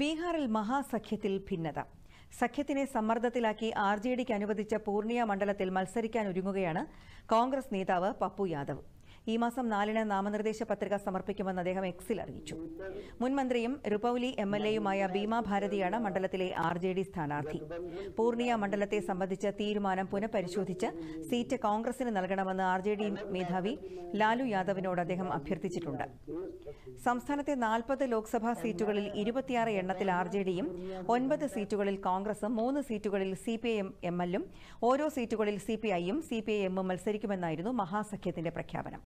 ബീഹാറിൽ മഹാസഖ്യത്തിൽ ഭിന്നത സഖ്യത്തിനെ സമ്മർദ്ദത്തിലാക്കി R J ഡിക്ക് അനുവദിച്ച പൂർണിയ മണ്ഡലത്തിൽ മത്സരിക്കാനൊരുങ്ങുകയാണ് കോൺഗ്രസ് നേതാവ് പപ്പു യാദവ് ഈ മാസം നാലിന് നാമനിർദ്ദേശ പത്രിക സമർപ്പിക്കുമെന്ന് അദ്ദേഹം എക്സിൽ അറിയിച്ചു മുൻ മന്ത്രിയും എം എൽ എയുമായ ഭീമാ ഭാരതിയാണ് മണ്ഡലത്തിലെ ആർ ജെ ഡി സ്ഥാനാർത്ഥി പൂർണിയ മണ്ഡലത്തെ സംബന്ധിച്ച തീരുമാനം പുനഃപരിശോധിച്ച് സീറ്റ് കോൺഗ്രസിന് നൽകണമെന്ന് ആർ ജെ ഡി മേധാവി ലാലു യാദവിനോട് അദ്ദേഹം അഭ്യർത്ഥിച്ചിട്ടുണ്ട് സംസ്ഥാനത്തെ നാൽപ്പത് ലോക്സഭാ സീറ്റുകളിൽ ഇരുപത്തിയാറ് എണ്ണത്തിൽ ആർ ജെ ഡിയും ഒൻപത് സീറ്റുകളിൽ കോൺഗ്രസും മൂന്ന് സീറ്റുകളിൽ സി പി ഐ എം എല്ലും ഓരോ സീറ്റുകളിൽ സി പി ഐയും സി പി ഐ എമ്മും മത്സരിക്കുമെന്നായിരുന്നു മഹാസഖ്യത്തിന്റെ പ്രഖ്യാപനം